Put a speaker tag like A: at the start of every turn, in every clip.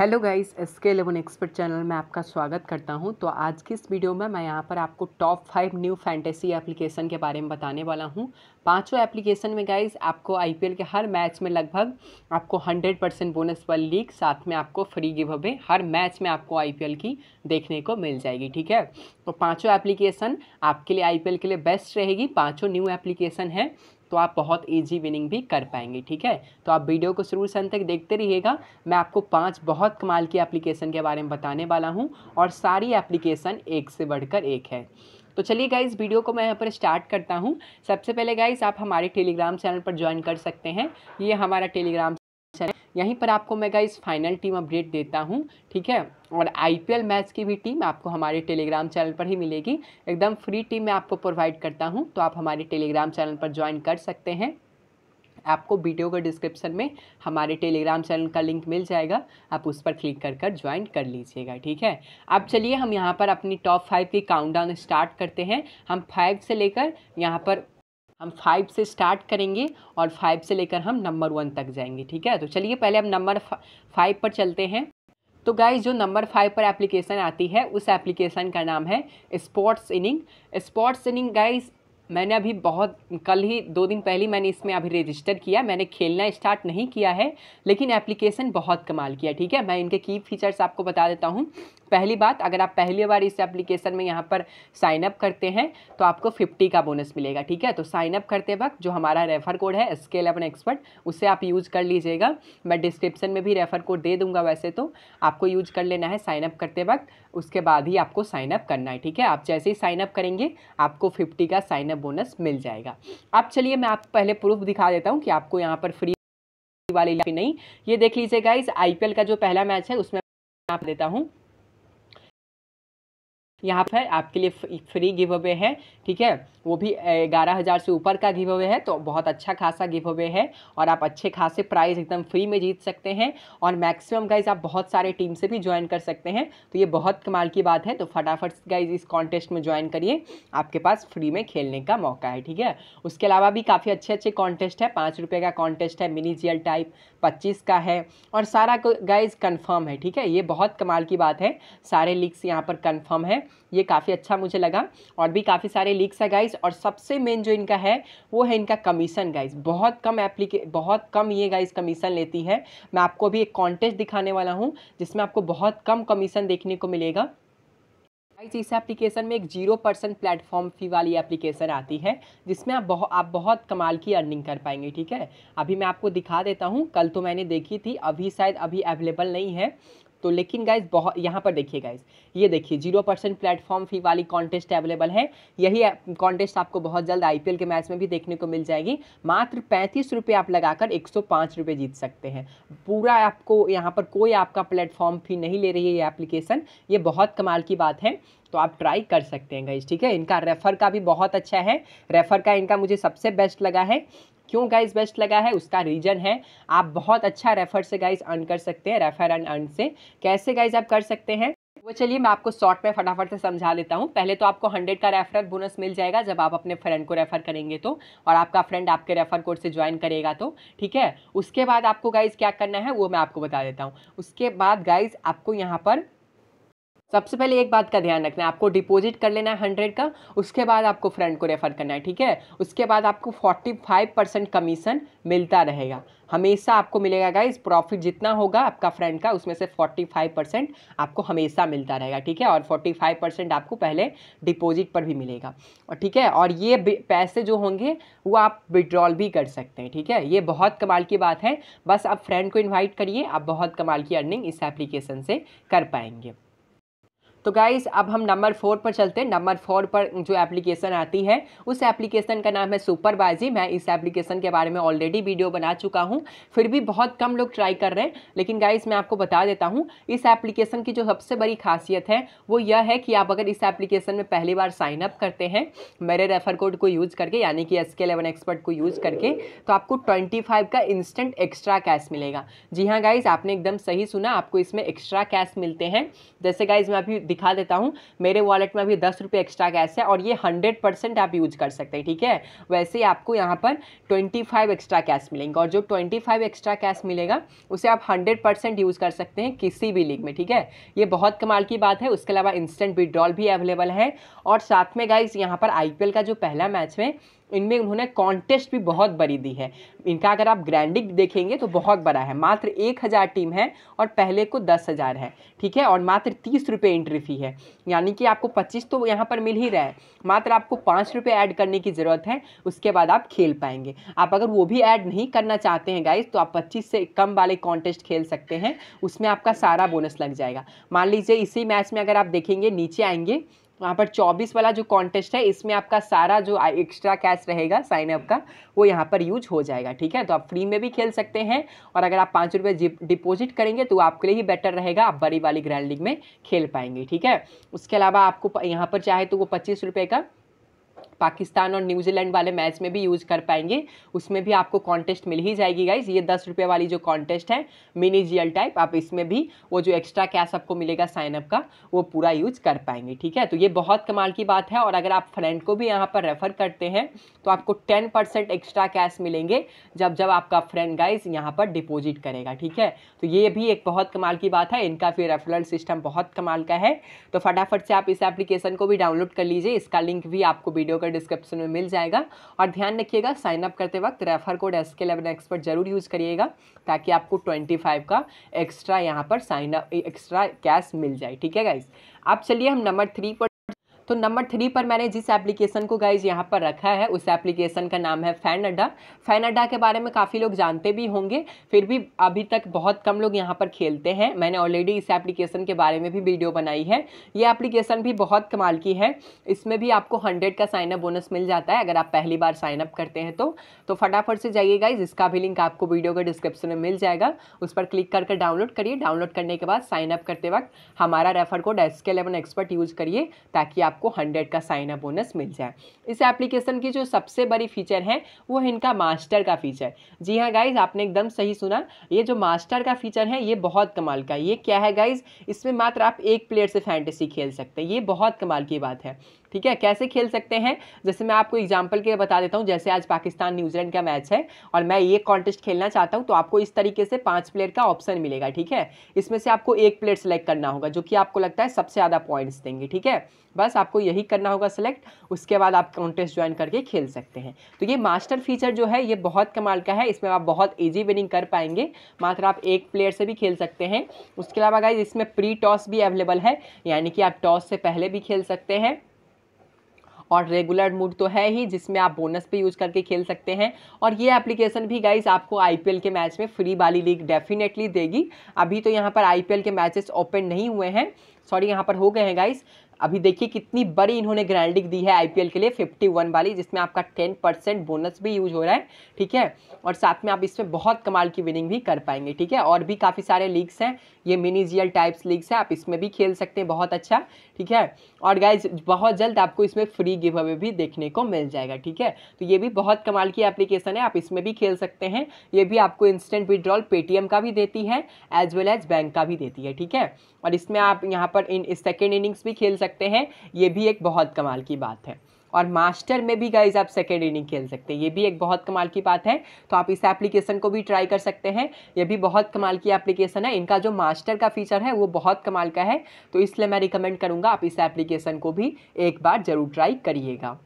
A: hello guys S K eleven expert channel में आपका स्वागत करता हूं तो आज की इस वीडियो में मैं यहां पर आपको top five new fantasy application के बारे में बताने वाला हूं पांचों एप्लीकेशन में गाइस आपको आईपीएल के हर मैच में लगभग आपको हंड्रेड परसेंट बोनस वाली लीग साथ में आपको फ्री गिव अवे हर मैच में आपको आई की देखने को मिल जाएगी ठीक है तो पाँचों एप्लीकेशन आपके लिए आई के लिए बेस्ट रहेगी पाँचों न्यू एप्लीकेशन है तो आप बहुत ईजी विनिंग भी कर पाएंगे ठीक है तो आप वीडियो को शुरू से अंत तक देखते रहिएगा मैं आपको पाँच बहुत कमाल की एप्लीकेशन के बारे में बताने वाला हूँ और सारी एप्लीकेशन एक से बढ़कर एक है तो चलिए गाइज वीडियो को मैं यहाँ पर स्टार्ट करता हूँ सबसे पहले गाइज आप हमारे टेलीग्राम चैनल पर ज्वाइन कर सकते हैं ये हमारा टेलीग्राम यहीं पर आपको मैं गाइस फाइनल टीम अपडेट देता हूँ ठीक है और आईपीएल मैच की भी टीम आपको हमारे टेलीग्राम चैनल पर ही मिलेगी एकदम फ्री टीम मैं आपको प्रोवाइड करता हूँ तो आप हमारे टेलीग्राम चैनल पर ज्वाइन कर सकते हैं आपको वीडियो के डिस्क्रिप्शन में हमारे टेलीग्राम चैनल का लिंक मिल जाएगा आप उस पर क्लिक कर कर ज्वाइन कर लीजिएगा ठीक है अब चलिए हम यहाँ पर अपनी टॉप फाइव की काउंटडाउन स्टार्ट करते हैं हम फाइव से लेकर यहाँ पर हम फाइव से स्टार्ट करेंगे और फाइव से लेकर हम नंबर वन तक जाएंगे ठीक है तो चलिए पहले हम नंबर फाइव पर चलते हैं तो गाइज जो नंबर फाइव पर एप्लीकेशन आती है उस एप्लीकेशन का नाम है Sports Inning Sports Inning guys मैंने अभी बहुत कल ही दो दिन पहले मैंने इसमें अभी रजिस्टर किया मैंने खेलना स्टार्ट नहीं किया है लेकिन एप्लीकेशन बहुत कमाल किया ठीक है मैं इनके की फीचर्स आपको बता देता हूँ पहली बात अगर आप पहली बार इस एप्लीकेशन में यहाँ पर साइनअप करते हैं तो आपको 50 का बोनस मिलेगा ठीक है तो साइनअप करते वक्त जो हमारा रेफर कोड है एस के एलेवन एक्सपर्ट उसे आप यूज़ कर लीजिएगा मैं डिस्क्रिप्शन में भी रेफर कोड दे दूंगा वैसे तो आपको यूज कर लेना है साइनअप करते वक्त उसके बाद ही आपको साइनअप करना है ठीक है आप जैसे ही साइनअप करेंगे आपको फिफ्टी का साइनअप हमें बोनस मिल जाएगा अब चलिए मैं आपको पहले प्रूफ दिखा देता हूँ कि आपको यहाँ पर फ्री वाली नहीं ये देख लीजिएगा इस आईपीएल का जो पहला मैच है उसमें आप देता हूँ यहाँ पर आपके लिए फ्री गिव अवे है ठीक है वो भी ग्यारह हज़ार से ऊपर का गिव अवे है तो बहुत अच्छा खासा गिव अवे है और आप अच्छे खासे प्राइज़ एकदम फ्री में जीत सकते हैं और मैक्सिमम गाइज आप बहुत सारे टीम से भी ज्वाइन कर सकते हैं तो ये बहुत कमाल की बात है तो फटाफट गाइज इस कॉन्टेस्ट में ज्वाइन करिए आपके पास फ्री में खेलने का मौका है ठीक है उसके अलावा भी काफ़ी अच्छे अच्छे कॉन्टेस्ट है पाँच रुपये का कॉन्टेस्ट है मिनी जियल टाइप पच्चीस का है और सारा गाइज कन्फर्म है ठीक है ये बहुत कमाल की बात है सारे लीग्स यहाँ पर कन्फर्म है ये काफ़ी अच्छा मुझे लगा और भी काफ़ी सारे लीक्स है गाइज और सबसे मेन जो इनका है वो है इनका कमीशन गाइज बहुत कम एप्लीके बहुत कम ये गाइज कमीशन लेती है मैं आपको भी एक कॉन्टेस्ट दिखाने वाला हूँ जिसमें आपको बहुत कम कमीशन देखने को मिलेगा गाइज इस एप्लीकेशन में एक जीरो परसेंट प्लेटफॉर्म फी वाली एप्लीकेशन आती है जिसमें आप बहुत आप बहुत कमाल की अर्निंग कर पाएंगे ठीक है अभी मैं आपको दिखा देता हूँ कल तो मैंने देखी थी अभी शायद अभी अवेलेबल नहीं है तो लेकिन गाइज बहुत यहाँ पर देखिए गाइज ये देखिए जीरो परसेंट प्लेटफॉर्म फी वाली कॉन्टेस्ट अवेलेबल है यही कॉन्टेस्ट आपको बहुत जल्द आईपीएल के मैच में भी देखने को मिल जाएगी मात्र पैंतीस रुपये आप लगाकर एक सौ पाँच रुपये जीत सकते हैं पूरा आपको यहाँ पर कोई आपका प्लेटफॉर्म फी नहीं ले रही है ये एप्लीकेशन ये बहुत कमाल की बात है तो आप ट्राई कर सकते हैं गाइज ठीक है इनका रेफ़र का भी बहुत अच्छा है रेफ़र का इनका मुझे सबसे बेस्ट लगा है क्यों गाइज बेस्ट लगा है उसका रीजन है आप बहुत अच्छा रेफर से गाइज अर्न कर सकते हैं रेफर एंड अर्न से कैसे गाइज आप कर सकते हैं वो चलिए मैं आपको शॉर्ट में फटाफट से समझा लेता हूँ पहले तो आपको हंड्रेड का रेफरल बोनस मिल जाएगा जब आप अपने फ्रेंड को रेफर करेंगे तो और आपका फ्रेंड आपके रेफर कोड से ज्वाइन करेगा तो ठीक है उसके बाद आपको गाइज क्या करना है वो मैं आपको बता देता हूँ उसके बाद गाइज आपको यहाँ पर सबसे पहले एक बात का ध्यान रखना है आपको डिपॉजिट कर लेना है हंड्रेड का उसके बाद आपको फ्रेंड को रेफ़र करना है ठीक है उसके बाद आपको फोर्टी फाइव परसेंट कमीशन मिलता रहेगा हमेशा आपको मिलेगा गाइस प्रॉफिट जितना होगा आपका फ्रेंड का उसमें से फोर्टी फाइव परसेंट आपको हमेशा मिलता रहेगा ठीक है और फोर्टी फाइव परसेंट आपको पहले डिपॉजिट पर भी मिलेगा और ठीक है और ये पैसे जो होंगे वो आप विड्रॉल भी कर सकते हैं ठीक है ये बहुत कमाल की बात है बस आप फ्रेंड को इन्वाइट करिए आप बहुत कमाल की अर्निंग इस एप्लीकेशन से कर पाएंगे तो गाइज अब हम नंबर फोर पर चलते हैं नंबर फोर पर जो एप्लीकेशन आती है उस एप्लीकेशन का नाम है सुपरबाजी मैं इस एप्लीकेशन के बारे में ऑलरेडी वीडियो बना चुका हूँ फिर भी बहुत कम लोग ट्राई कर रहे हैं लेकिन गाइज मैं आपको बता देता हूँ इस एप्लीकेशन की जो सबसे बड़ी खासियत है वो यह है कि आप अगर इस एप्लीकेशन में पहली बार साइन अप करते हैं मेरे रेफर कोड को यूज़ करके यानी कि एस के एलेवन एक्सपर्ट को यूज़ करके तो आपको ट्वेंटी फाइव का इंस्टेंट एक्स्ट्रा कैश मिलेगा जी हाँ गाइज़ आपने एकदम सही सुना आपको इसमें एक्स्ट्रा कैश मिलते हैं जैसे गाइज़ मैं अभी दिखा देता हूँ मेरे वॉलेट में अभी दस रुपये एक्स्ट्रा कैश है और ये हंड्रेड परसेंट आप यूज कर सकते हैं ठीक है वैसे ही आपको यहाँ पर ट्वेंटी फाइव एक्स्ट्रा कैश मिलेंगे और जो ट्वेंटी फाइव एक्स्ट्रा कैश मिलेगा उसे आप हंड्रेड परसेंट यूज़ कर सकते हैं किसी भी लीग में ठीक है ये बहुत कमाल की बात है उसके अलावा इंस्टेंट विड्रॉल भी अवेलेबल है और साथ में गाइज यहाँ पर आई का जो पहला मैच है इनमें उन्होंने कॉन्टेस्ट भी बहुत बड़ी दी है इनका अगर आप ग्रैंडिंग देखेंगे तो बहुत बड़ा है मात्र एक हज़ार टीम है और पहले को दस हज़ार है ठीक है और मात्र तीस रुपये एंट्री फ़ी है यानी कि आपको पच्चीस तो यहाँ पर मिल ही रहा है मात्र आपको पाँच रुपये ऐड करने की ज़रूरत है उसके बाद आप खेल पाएंगे आप अगर वो भी ऐड नहीं करना चाहते हैं गाइज तो आप पच्चीस से कम वाले कॉन्टेस्ट खेल सकते हैं उसमें आपका सारा बोनस लग जाएगा मान लीजिए इसी मैच में अगर आप देखेंगे नीचे आएंगे वहाँ पर 24 वाला जो कॉन्टेस्ट है इसमें आपका सारा जो एक्स्ट्रा कैश रहेगा साइन अप का वो यहाँ पर यूज हो जाएगा ठीक है तो आप फ्री में भी खेल सकते हैं और अगर आप पाँच रुपये डिपोजिट करेंगे तो आपके लिए ही बेटर रहेगा आप बड़ी वाली ग्रैंड लीग में खेल पाएंगे ठीक है उसके अलावा आपको यहाँ पर चाहे तो वो पच्चीस का पाकिस्तान और न्यूजीलैंड वाले मैच में भी यूज़ कर पाएंगे उसमें भी आपको कॉन्टेस्ट मिल ही जाएगी गाइज ये दस रुपये वाली जो कॉन्टेस्ट है मिनी जियल टाइप आप इसमें भी वो जो एक्स्ट्रा कैश आपको मिलेगा साइनअप का वो पूरा यूज कर पाएंगे ठीक है तो ये बहुत कमाल की बात है और अगर आप फ्रेंड को भी यहाँ पर रेफ़र करते हैं तो आपको टेन परसेंट एक्स्ट्रा कैश मिलेंगे जब जब आपका फ्रेंड गाइज यहाँ पर डिपॉजिट करेगा ठीक है तो ये भी एक बहुत कमाल की बात है इनका फिर रेफरल सिस्टम बहुत कमाल का है तो फटाफट से आप इस एप्लीकेशन को भी डाउनलोड कर लीजिए इसका लिंक भी आपको वीडियो कर में डिस्क्रिप्शन में मिल जाएगा और ध्यान रखिएगा साइनअप करते वक्त रेफर कोड एस के लेवन एक्सपर्ट जरूर यूज़ करिएगा ताकि आपको ट्वेंटी फाइव का एक्स्ट्रा यहाँ पर साइनअप एक्स्ट्रा कैश मिल जाए ठीक है गाइज आप चलिए हम नंबर थ्री पर तो नंबर थ्री पर मैंने जिस एप्लीकेशन को गाइज यहाँ पर रखा है उस एप्लीकेशन का नाम है फैन अड्डा फैन अड्डा के बारे में काफ़ी लोग जानते भी होंगे फिर भी अभी तक बहुत कम लोग यहाँ पर खेलते हैं मैंने ऑलरेडी इस एप्लीकेशन के बारे में भी वीडियो बनाई है ये एप्लीकेशन भी बहुत कमाल की है इसमें भी आपको हंड्रेड का साइनअप बोनस मिल जाता है अगर आप पहली बार साइनअप करते हैं तो तो फटाफट से जाइए गाइज इसका भी लिंक आपको वीडियो का डिस्क्रिप्शन में मिल जाएगा उस पर क्लिक कर डाउनलोड करिए डाउनलोड करने के बाद साइनअप करते वक्त हमारा refer code S K expert use करिए ताकि आप आपको हंड्रेड का साइन अप बोनस मिल जाए इस एप्लीकेशन की जो सबसे बड़ी फीचर है वो है इनका मास्टर का फीचर जी हाँ गाइज आपने एकदम सही सुना ये जो मास्टर का फीचर है ये बहुत कमाल का ये क्या है गाइज इसमें मात्र आप एक प्लेयर से फैंटेसी खेल सकते हैं ये बहुत कमाल की बात है ठीक है कैसे खेल सकते हैं जैसे मैं आपको एग्जाम्पल के बता देता हूँ जैसे आज पाकिस्तान न्यूजीलैंड का मैच है और मैं ये कॉन्टेस्ट खेलना चाहता हूँ तो आपको इस तरीके से पाँच प्लेयर का ऑप्शन मिलेगा ठीक है इसमें से आपको एक प्लेयर सेलेक्ट करना होगा जो कि आपको लगता है सबसे ज़्यादा पॉइंट्स देंगे ठीक है बस आपको यही करना होगा सेलेक्ट उसके बाद आप कॉन्टेस्ट ज्वाइन करके खेल सकते हैं तो ये मास्टर फीचर जो है ये बहुत कमाल का है इसमें आप बहुत ईजी विनिंग कर पाएंगे मात्र आप एक प्लेयर से भी खेल सकते हैं उसके अलावा गाइज इसमें प्री टॉस भी अवेलेबल है यानी कि आप टॉस से पहले भी खेल सकते हैं और रेगुलर मूड तो है ही जिसमें आप बोनस पे यूज़ करके खेल सकते हैं और ये एप्लीकेशन भी गाइज आपको आईपीएल के मैच में फ्री वाली लीग डेफिनेटली देगी अभी तो यहाँ पर आईपीएल के मैचेस ओपन नहीं हुए हैं सॉरी यहाँ पर हो गए हैं गाइस अभी देखिए कितनी बड़ी इन्होंने ग्रैंडिंग दी है आईपीएल के लिए 51 वाली जिसमें आपका 10 परसेंट बोनस भी यूज हो रहा है ठीक है और साथ में आप इसमें बहुत कमाल की विनिंग भी कर पाएंगे ठीक है और भी काफ़ी सारे लीग्स हैं ये मिनीजियल टाइप्स लीग्स हैं आप इसमें भी खेल सकते हैं बहुत अच्छा ठीक है और गाइज बहुत जल्द आपको इसमें फ्री गिव अवे भी देखने को मिल जाएगा ठीक है तो ये भी बहुत कमाल की एप्लीकेशन है आप इसमें भी खेल सकते हैं ये भी आपको इंस्टेंट विड्रॉल पेटीएम का भी देती है एज वेल एज बैंक का भी देती है ठीक है और इसमें आप यहाँ पर इन सेकेंड इनिंग्स भी खेल सकते सकते हैं ये भी एक बहुत कमाल की बात है और मास्टर में भी गाइज आप सेकेंड इनिंग खेल सकते हैं ये भी एक बहुत कमाल की बात है तो आप इस एप्लीकेशन को भी ट्राई कर सकते हैं ये भी बहुत कमाल की एप्लीकेशन है इनका जो मास्टर का फीचर है वो बहुत कमाल का है तो इसलिए मैं रिकमेंड करूँगा आप इस एप्लीकेशन को भी एक बार ज़रूर ट्राई करिएगा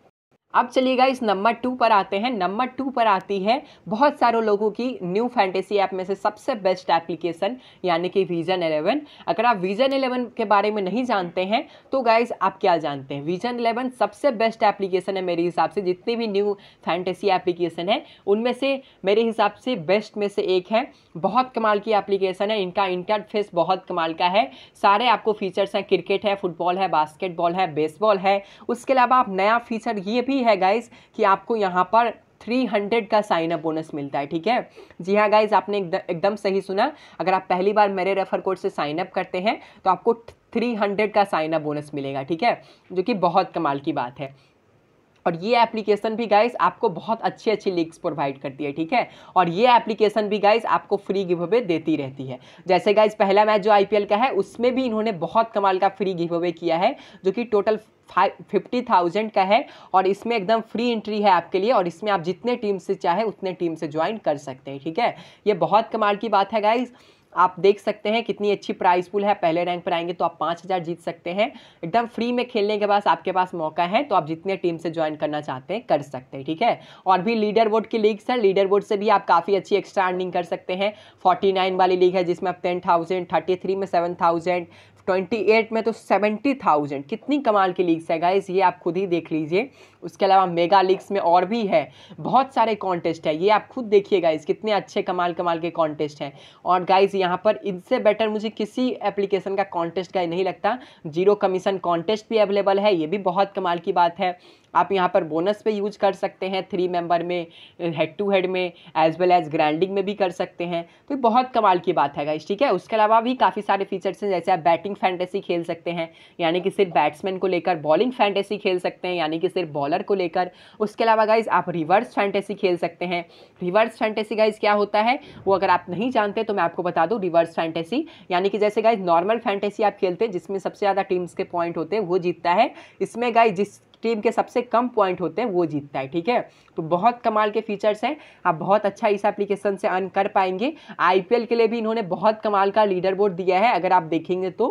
A: अब चलिएगा इस नंबर टू पर आते हैं नंबर टू पर आती है बहुत सारे लोगों की न्यू फैंटेसी ऐप में से सबसे बेस्ट एप्लीकेशन यानी कि विजन एलेवन अगर आप विजन एलेवन के बारे में नहीं जानते हैं तो गाइज आप क्या जानते हैं विजन एलेवन सबसे बेस्ट एप्लीकेशन है मेरे हिसाब से जितनी भी न्यू फैंटेसी एप्लीकेशन है उनमें से मेरे हिसाब से बेस्ट में से एक है बहुत कमाल की एप्लीकेशन है इनका इंटरफेस बहुत कमाल का है सारे आपको फीचर्स हैं क्रिकेट है फुटबॉल है बास्केटबॉल है बेसबॉल है उसके अलावा आप नया फीचर ये भी है गाइज कि आपको यहाँ पर थ्री हंड्रेड का साइन अप बोनस मिलता है ठीक है जी हाँ गाइज आपने एकदम सही सुना अगर आप पहली बार मेरे रेफर कोड से साइन अप करते हैं तो आपको थ्री हंड्रेड का साइन अप बोनस मिलेगा ठीक है जो कि बहुत कमाल की बात है और ये एप्लीकेशन भी गाइस आपको बहुत अच्छी अच्छी लिंक्स प्रोवाइड करती है ठीक है और ये एप्लीकेशन भी गाइस आपको फ्री गिव अवे देती रहती है जैसे गाइस पहला मैच जो आईपीएल का है उसमें भी इन्होंने बहुत कमाल का फ्री गिव अवे किया है जो कि टोटल फाइव फिफ्टी थाउजेंड का है और इसमें एकदम फ्री एंट्री है आपके लिए और इसमें आप जितने टीम से चाहे उतने टीम से ज्वाइन कर सकते हैं ठीक है ये बहुत कमाल की बात है गाइज़ आप देख सकते हैं कितनी अच्छी प्राइस पुल है पहले रैंक पर आएंगे तो आप पाँच हज़ार जीत सकते हैं एकदम फ्री में खेलने के बाद आपके पास मौका है तो आप जितने टीम से ज्वाइन करना चाहते हैं कर सकते हैं ठीक है और भी लीडर बोर्ड की लीग्स हैं लीडर बोर्ड से भी आप काफ़ी अच्छी एक्स्ट्रा अर्निंग कर सकते हैं फोर्टी नाइन वाली लीग है जिसमें आप टेन थाउजेंड थर्टी थ्री में सेवन थाउजेंड ट्वेंटी एट में तो सेवेंटी थाउजेंड कितनी कमाल की लीग्स है गाइस ये आप खुद ही देख लीजिए उसके अलावा मेगा लीग्स में और भी है बहुत सारे कॉन्टेस्ट है ये आप खुद देखिए गाइस कितने अच्छे कमाल कमाल के कॉन्टेस्ट हैं और गाइस यहाँ पर इनसे बेटर मुझे किसी एप्लीकेशन का कॉन्टेस्ट का नहीं लगता जीरो कमीशन कॉन्टेस्ट भी अवेलेबल है ये भी बहुत कमाल की बात है आप यहाँ पर बोनस पे यूज कर सकते हैं थ्री मेंबर में हेड टू हेड में एज वेल एज ग्रैंडिंग में भी कर सकते हैं तो बहुत कमाल की बात है गाइस ठीक है उसके अलावा भी काफ़ी सारे फीचर्स हैं जैसे आप बैटिंग फैंटेसी खेल सकते हैं यानी कि सिर्फ बैट्समैन को लेकर बॉलिंग फैंटेसी खेल सकते हैं यानी कि सिर्फ बॉलर को लेकर उसके अलावा गाइज आप रिवर्स फैंटेसी खेल सकते हैं रिवर्स फैंटेसी गाइज क्या होता है वो अगर आप नहीं जानते तो मैं आपको बता दूँ रिवर्स फैंटेसी यानी कि जैसे गाइज नॉर्मल फैंटेसी आप खेलते हैं जिसमें सबसे ज़्यादा टीम्स के पॉइंट होते हैं वो जीतता है इसमें गाइज जिस टीम के सबसे कम पॉइंट होते हैं वो जीतता है ठीक है तो बहुत कमाल के फीचर्स हैं आप बहुत अच्छा इस एप्लीकेशन से अर्न कर पाएंगे आईपीएल के लिए भी इन्होंने बहुत कमाल का लीडर बोर्ड दिया है अगर आप देखेंगे तो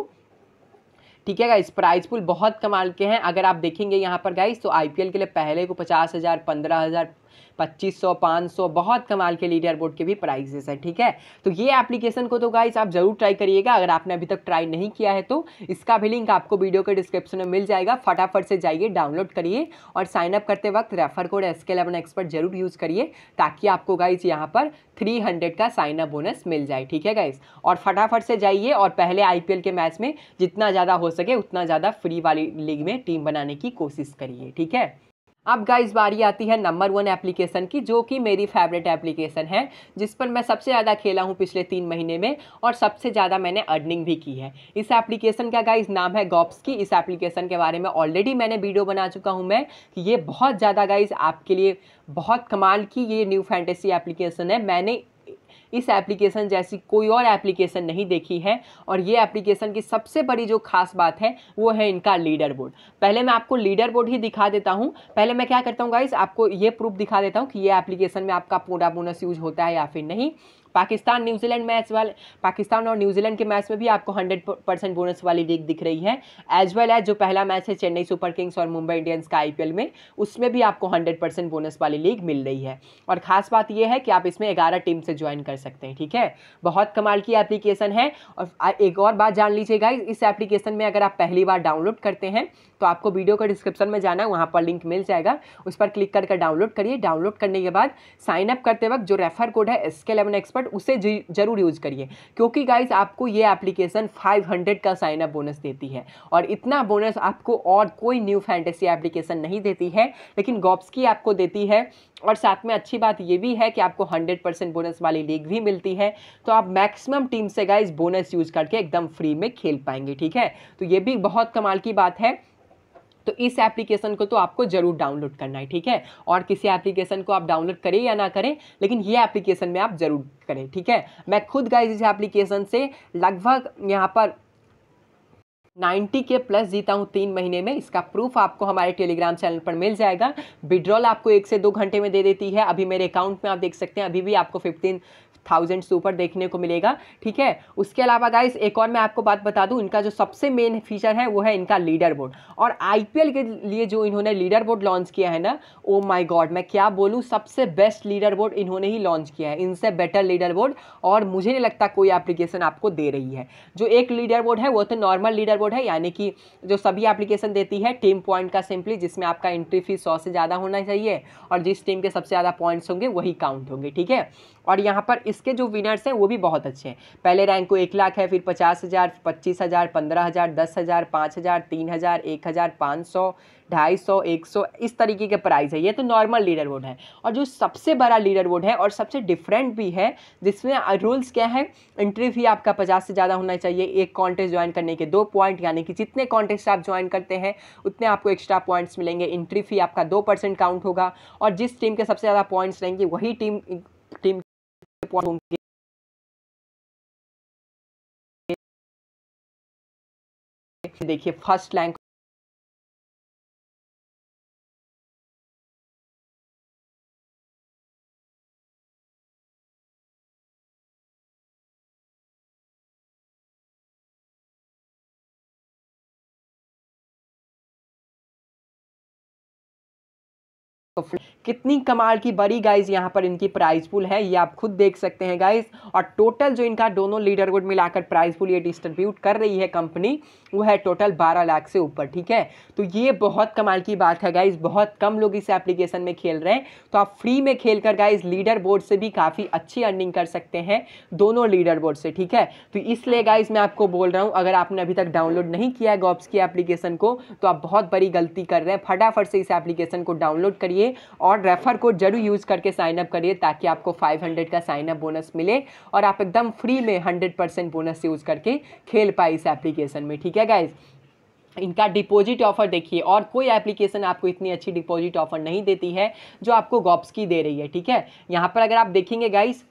A: ठीक है गाइस प्राइस पुल बहुत कमाल के हैं अगर आप देखेंगे यहाँ पर गाइस तो आईपीएल के लिए पहले को पचास हज़ार पंद्रह हज़ार पच्चीस सौ पाँच सौ बहुत कमाल के लीडर बोर्ड के भी प्राइजेस हैं ठीक है तो ये एप्लीकेशन को तो गाइज आप जरूर ट्राई करिएगा अगर आपने अभी तक ट्राई नहीं किया है तो इसका भी लिंक आपको वीडियो के डिस्क्रिप्शन में मिल जाएगा फटाफट से जाइए डाउनलोड करिए और साइनअप करते वक्त रेफर कोड एस एक्सपर्ट जरूर यूज़ करिए ताकि आपको गाइज यहाँ पर थ्री का साइनअप बोनस मिल जाए ठीक है गाइज और फटाफट से जाइए और पहले आई के मैच में जितना ज़्यादा हो सके उतना ज़्यादा फ्री वाली लीग में टीम बनाने की कोशिश करिए ठीक है अब गाइस बारी आती है नंबर वन एप्लीकेशन की जो कि मेरी फेवरेट एप्लीकेशन है जिस पर मैं सबसे ज़्यादा खेला हूँ पिछले तीन महीने में और सबसे ज़्यादा मैंने अर्निंग भी की है इस एप्लीकेशन का गाइस नाम है गॉप्स की इस एप्लीकेशन के बारे में ऑलरेडी मैंने वीडियो बना चुका हूँ मैं कि ये बहुत ज़्यादा गाइज आपके लिए बहुत कमाल की ये न्यू फैंटेसी एप्लीकेशन है मैंने इस एप्लीकेशन जैसी कोई और एप्लीकेशन नहीं देखी है और ये एप्लीकेशन की सबसे बड़ी जो खास बात है वो है इनका लीडर बोर्ड पहले मैं आपको लीडर बोर्ड ही दिखा देता हूँ पहले मैं क्या करता हूँ गाइस आपको ये प्रूफ दिखा देता हूँ कि ये एप्लीकेशन में आपका पूरा बोनस यूज होता है या फिर नहीं पाकिस्तान न्यूजीलैंड मैच वाले पाकिस्तान और न्यूजीलैंड के मैच में भी आपको हंड्रेड परसेंट बोनस वाली लीग दिख रही है एज वेल एज जो पहला मैच है चेन्नई सुपर किंग्स और मुंबई इंडियंस का आई में उसमें भी आपको हंड्रेड परसेंट बोनस वाली लीग मिल रही है और खास बात यह है कि आप इसमें ग्यारह टीम से ज्वाइन कर सकते हैं ठीक है बहुत कमाल की एप्लीकेशन है और एक और बात जान लीजिएगा इस एप्लीकेशन में अगर आप पहली बार डाउनलोड करते हैं तो आपको वीडियो का डिस्क्रिप्शन में जाना है वहाँ पर लिंक मिल जाएगा उस पर क्लिक करके डाउनलोड करिए डाउनलोड करने के बाद साइनअप करते वक्त जो रेफर कोड है एस के एलेवन एक्सपर्ट उसे जरूर यूज करिए क्योंकि गाइज आपको ये एप्लीकेशन फाइव हंड्रेड का साइनअप बोनस देती है और इतना बोनस आपको और कोई न्यू फैंटेसी एप्लीकेशन नहीं देती है लेकिन गॉप्स की आपको देती है और साथ में अच्छी बात ये भी है कि आपको 100 परसेंट बोनस वाली लीग भी मिलती है तो आप मैक्सिमम टीम से गाइज बोनस यूज करके एकदम फ्री में खेल पाएंगे ठीक है तो ये भी बहुत कमाल की बात है तो इस एप्लीकेशन को तो आपको ज़रूर डाउनलोड करना है ठीक है और किसी एप्लीकेशन को आप डाउनलोड करें या ना करें लेकिन ये एप्लीकेशन में आप ज़रूर करें ठीक है मैं खुद गाइज इस एप्लीकेशन से लगभग यहाँ पर 90 के प्लस जीता हूँ तीन महीने में इसका प्रूफ आपको हमारे टेलीग्राम चैनल पर मिल जाएगा विड्रॉल आपको एक से दो घंटे में दे देती है अभी मेरे अकाउंट में आप देख सकते हैं अभी भी आपको थाउजेंड से ऊपर देखने को मिलेगा ठीक है उसके अलावा गाइस एक और मैं आपको बात बता दूँ इनका जो सबसे मेन फीचर है वो है इनका लीडर बोर्ड और आई के लिए जो इन्होंने लीडर बोर्ड लॉन्च किया है ना ओ माई गॉड मैं क्या बोलूँ सबसे बेस्ट लीडर बोर्ड इन्होंने ही लॉन्च किया है इनसे बेटर लीडर बोर्ड और मुझे नहीं लगता कोई एप्लीकेशन आपको दे रही है जो एक लीडर बोर्ड है वो तो नॉर्मल लीडर बोर्ड है यानी कि जो सभी एप्लीकेशन देती है टीम पॉइंट का सिंपली जिसमें आपका एंट्री फीस सौ से ज़्यादा होना चाहिए और जिस टीम के सबसे ज़्यादा पॉइंट्स होंगे वही काउंट होंगे ठीक है और यहाँ पर इसके जो विनर्स हैं वो भी बहुत अच्छे हैं पहले रैंक को एक लाख है फिर पचास हज़ार पच्चीस हज़ार पंद्रह हज़ार दस हज़ार पाँच हज़ार तीन हज़ार एक हज़ार पाँच सौ ढाई सौ एक सौ इस तरीके के प्राइस है ये तो नॉर्मल लीडर बोर्ड है और जो सबसे बड़ा लीडर बोर्ड है और सबसे डिफरेंट भी है जिसमें रूल्स क्या है एंट्री फी आपका पचास से ज़्यादा होना चाहिए एक कॉन्टेस्ट ज्वाइन करने के दो पॉइंट यानी कि जितने कॉन्टेस्ट आप ज्वाइन करते हैं उतने आपको एक्स्ट्रा पॉइंट्स मिलेंगे एंट्री फी आपका दो परसेंट काउंट होगा और जिस टीम के सबसे ज़्यादा पॉइंट्स रहेंगे वही टीम टीम होंगे देखिए फर्स्ट लैंग कितनी कमाल की बड़ी गाइज यहाँ पर इनकी प्राइस पुल है ये आप खुद देख सकते हैं गाइज और टोटल जो इनका दोनों लीडर गुड मिलाकर प्राइस पुल ये डिस्ट्रीब्यूट कर रही है कंपनी वो है टोटल 12 लाख से ऊपर ठीक है तो ये बहुत कमाल की बात है गाइज बहुत कम लोग इस एप्लीकेशन में खेल रहे हैं तो आप फ्री में खेल कर गाइज लीडर बोर्ड से भी काफ़ी अच्छी अर्निंग कर सकते हैं दोनों लीडर बोर्ड से ठीक है तो इसलिए गाइज मैं आपको बोल रहा हूँ अगर आपने अभी तक डाउनलोड नहीं किया है गॉब्स की एप्लीकेशन को तो आप बहुत बड़ी गलती कर रहे हैं फटाफट से इस एप्लीकेशन को डाउनलोड करिए करिए और रेफर कोड जरूर यूज़ करके साइनअप करिए ताकि आपको 500 का साइन अप बोनस मिले और आप एकदम फ्री में 100% बोनस यूज़ करके खेल पाए इस एप्लीकेशन में ठीक है गाइज़ इनका डिपॉजिट ऑफर देखिए और कोई एप्लीकेशन आपको इतनी अच्छी डिपॉजिट ऑफर नहीं देती है जो आपको गॉप्स की दे रही है ठीक है यहाँ पर अगर आप देखेंगे गाइस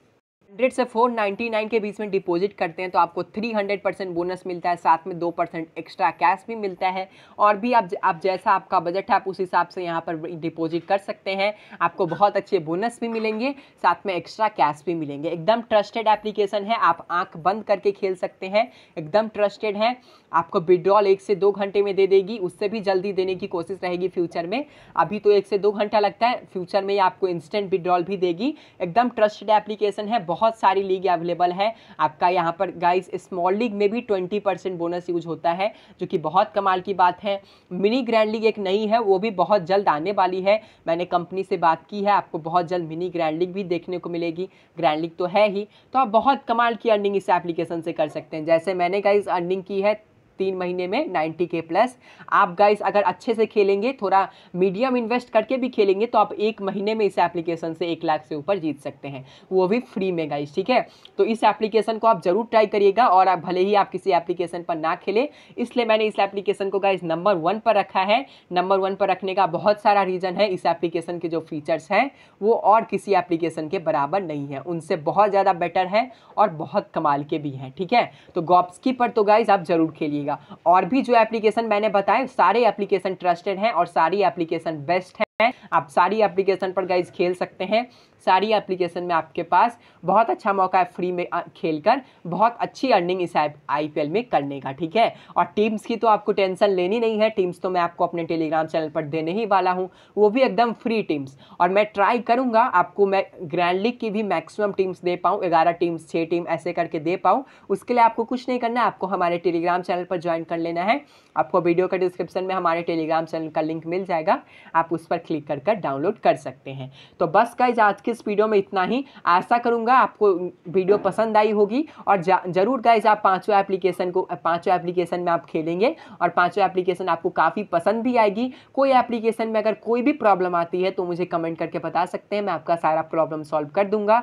A: हंड्रेड से फोर नाइन्टी नाइन के बीच में डिपॉजिट करते हैं तो आपको थ्री हंड्रेड परसेंट बोनस मिलता है साथ में दो परसेंट एक्स्ट्रा कैश भी मिलता है और भी आप आप जैसा आपका बजट है आप उस हिसाब से यहाँ पर डिपॉजिट कर सकते हैं आपको बहुत अच्छे बोनस भी मिलेंगे साथ में एक्स्ट्रा कैश भी मिलेंगे एकदम ट्रस्टेड एप्लीकेशन है आप आँख बंद करके खेल सकते हैं एकदम ट्रस्टेड है आपको विड्रॉल एक से दो घंटे में दे देगी उससे भी जल्दी देने की कोशिश रहेगी फ्यूचर में अभी तो एक से दो घंटा लगता है फ्यूचर में ये आपको इंस्टेंट विड्रॉल भी देगी एकदम ट्रस्टेड एप्लीकेशन है बहुत सारी लीग अवेलेबल है आपका यहाँ पर गाइज स्मॉल लीग में भी ट्वेंटी बोनस यूज होता है जो कि बहुत कमाल की बात है मिनी ग्रैंड लीग एक नई है वो भी बहुत जल्द आने वाली है मैंने कंपनी से बात की है आपको बहुत जल्द मिनी ग्रैंड लीग भी देखने को मिलेगी ग्रैंड लीग तो है ही तो आप बहुत कमाल की अर्निंग इस एप्लीकेशन से कर सकते हैं जैसे मैंने गाइज अर्निंग की है तीन महीने में नाइन्टी के प्लस आप गाइस अगर अच्छे से खेलेंगे थोड़ा मीडियम इन्वेस्ट करके भी खेलेंगे तो आप एक महीने में इस एप्लीकेशन से एक लाख से ऊपर जीत सकते हैं वो भी फ्री में गाइस ठीक है तो इस एप्लीकेशन को आप जरूर ट्राई करिएगा और आप भले ही आप किसी एप्लीकेशन पर ना खेले इसलिए मैंने इस एप्लीकेशन को गाइज नंबर वन पर रखा है नंबर वन पर रखने का बहुत सारा रीज़न है इस एप्लीकेशन के जो फीचर्स हैं वो और किसी एप्लीकेशन के बराबर नहीं है उनसे बहुत ज़्यादा बेटर है और बहुत कमाल के भी हैं ठीक है तो गॉप्स पर तो गाइज आप जरूर खेलिए कीजिएगा और भी जो एप्लीकेशन मैंने बताए सारे एप्लीकेशन ट्रस्टेड हैं और सारी एप्लीकेशन बेस्ट हैं है आप सारी एप्लीकेशन पर गाइज खेल सकते हैं सारी एप्लीकेशन में आपके पास बहुत अच्छा मौका है फ्री में खेल कर बहुत अच्छी अर्निंग इस आईपीएल में करने का ठीक है और टीम्स की तो आपको टेंशन लेनी नहीं है टीम्स तो मैं आपको अपने टेलीग्राम चैनल पर देने ही वाला हूँ वो भी एकदम फ्री टीम्स और मैं ट्राई करूँगा आपको मैं ग्रैंड लीग की भी मैक्सिमम टीम्स दे पाऊँ ग्यारह टीम्स छः टीम ऐसे करके दे पाऊँ उसके लिए आपको कुछ नहीं करना है आपको हमारे टेलीग्राम चैनल पर ज्वाइन कर लेना है आपको वीडियो का डिस्क्रिप्शन में हमारे टेलीग्राम चैनल का लिंक मिल जाएगा आप उस पर क्लिक कर कर डाउनलोड कर सकते हैं तो बस गाइज आज के इस वीडियो में इतना ही आशा करूँगा आपको वीडियो पसंद आई होगी और ज़रूर गाइज आप पाँचों एप्लीकेशन को पाँचों एप्लीकेशन में आप खेलेंगे और पाँचों एप्लीकेशन आपको काफ़ी पसंद भी आएगी कोई एप्लीकेशन में अगर कोई भी प्रॉब्लम आती है तो मुझे कमेंट करके बता सकते हैं मैं आपका सारा प्रॉब्लम सॉल्व कर दूंगा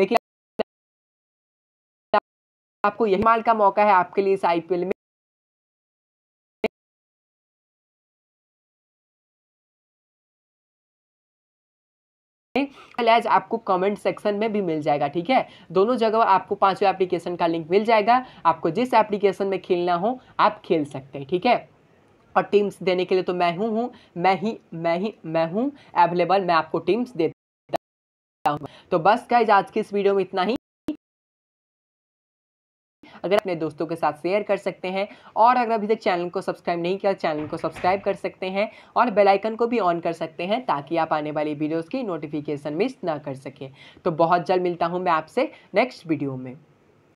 A: देखिए आपको यही माल का मौका है आपके लिए इस आईपीएल में आज आपको कमेंट सेक्शन में भी मिल जाएगा ठीक है दोनों जगह आपको पांचवें एप्लीकेशन का लिंक मिल जाएगा आपको जिस एप्लीकेशन में खेलना हो आप खेल सकते हैं ठीक है और टीम्स देने के लिए तो मैं हूँ हूँ मैं ही मैं ही मैं हूँ अवेलेबल मैं आपको टीम्स देता हूँ तो बस गाइज आज की इस वीडियो में इतना ही अगर अपने दोस्तों के साथ शेयर कर सकते हैं और अगर अभी तक चैनल को सब्सक्राइब नहीं किया चैनल को सब्सक्राइब कर सकते हैं और बेलाइकन को भी ऑन कर सकते हैं ताकि आप आने वाली वीडियोज़ की नोटिफिकेशन मिस ना कर सकें तो बहुत जल्द मिलता हूँ मैं आपसे नेक्स्ट वीडियो में